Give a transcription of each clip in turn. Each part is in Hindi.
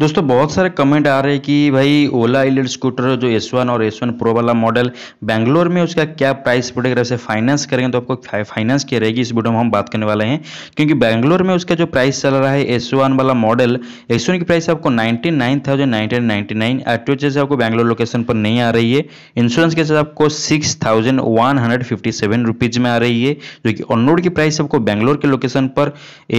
दोस्तों बहुत सारे कमेंट आ रहे हैं कि भाई ओला एलिड स्कूटर जो एस वन और एस वन प्रो वाला मॉडल बैंगलोर में उसका क्या प्राइस पड़ेगा ऐसे फाइनेंस करेंगे तो आपको फाइनेंस की रहेगी इस वीडियो में हम बात करने वाले हैं क्योंकि बैंगलोर में उसका जो प्राइस चल रहा है एस वन वाला मॉडल एस वन की प्राइस आपको ninety nine thousand nine hundred ninety nine आपको बैंगलोर लोकेशन पर नहीं आ रही है इंश्योरेंस के साथ आपको six thousand one hundred fifty seven rupees में आ रही है जो कि ऑनरोड की प्राइस आपको बैंगलोर के लोकेशन पर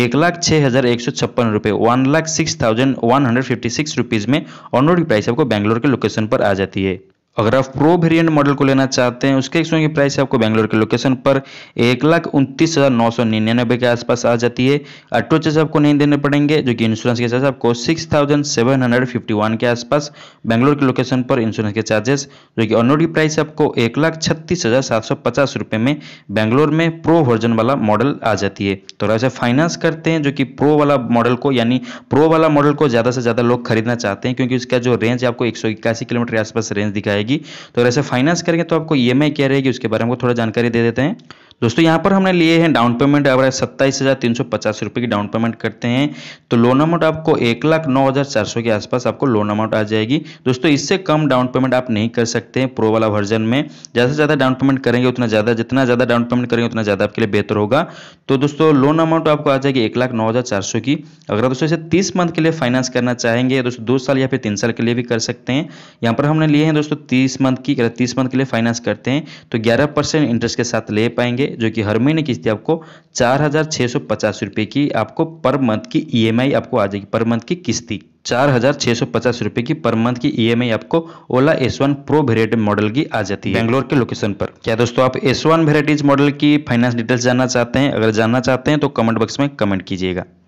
एक लाख छः हज़ार एक सौ छप्पन one lakh six thousand one hundred fifty six rupees में ऑनरोड प्राइस आपको बैंगलोर के लोकेशन पर आ जाती है अगर आप प्रो वेरिएंट मॉडल को लेना चाहते हैं उसके एक्सों की प्राइस आपको बैंगलोर के लोकेशन पर एक लाख उनतीस हज़ार नौ सौ निन्यानबे के आसपास आ जाती है ऑटो चार्ज आपको नहीं देने पड़ेंगे जो कि इंश्योरेंस के चार्ज आपको six thousand seven hundred fifty one के आसपास बैंगलोर के लोकेशन पर इंश्योरेंस के चार्जेस जो कि ऑनोडी प्राइस आपको एक लाख छत्तीस हज़ार सात सौ पचास रुपये में बैंगलोर में प्रो वर्जन वाला मॉडल आ जाती है तो ऐसे फाइनेंस करते हैं जो कि प्रो वाला मॉडल को यानी प्रो वाला मॉडल को ज़्यादा से ज़्यादा लोग खरीदना चाहते हैं क्योंकि उसका जो रेंज आपको एक सौ इक्यासी किलोमीटर के आसपास रेंज दिखाई जाएगी तो अगर ऐसे फाइनेंस करेंगे तो आपको ई एम आई क्या रहेगी उसके बारे में थोड़ा जानकारी दे देते हैं दोस्तों यहाँ पर हमने लिए हैं डाउन पेमेंट अब सत्ताईस हज़ार तीन सौ पचास रुपये की डाउन पेमेंट करते हैं तो लोन अमाउंट आपको एक लाख नौ हज़ार चार सौ के आसपास आपको लोन अमाउंट आ जाएगी दोस्तों इससे कम डाउन पेमेंट आप नहीं कर सकते हैं प्रो वाला वर्जन में ज़्यादा से ज़्यादा डाउन पेमेंट करेंगे उतना ज़्यादा जितना ज़्यादा डाउन पेमेंट करेंगे उतना ज़्यादा आपके लिए बेहतर होगा तो दोस्तों लोन अमाउंट आपको आ जाएगी एक लाख नौ हज़ार चार सौ की अगर दोस्तों इसे तीस मंथ के लिए फाइनेंस करना चाहेंगे दोस्तों दो साल या फिर तीन साल के लिए भी कर सकते हैं यहाँ पर हमने लिए हैं दोस्तों तीस मंथ की अगर तीस मंथ के लिए फाइनेंस करते हैं तो ग्यारह परसेंट इंटरेस्ट के साथ ले पाएंगे जो कि हर महीने किस्ती आपको चार हज़ार छह सौ पचास रुपये की आपको पर मंथ की ईएमआई e आपको आ जाएगी पर मंथ की किस्ती चार हज़ार सौ पचास की पर मंथ की ईएमआई e आपको Ola S one pro variety model की आ जाती है बैंगलोर के लोकेशन पर क्या दोस्तों आप एस वन वेराइटीज मॉडल की फाइनेंस डिटेल्स जानना चाहते हैं अगर जानना चाहते हैं तो कमेंट बॉक्स में कमेंट कीजिएगा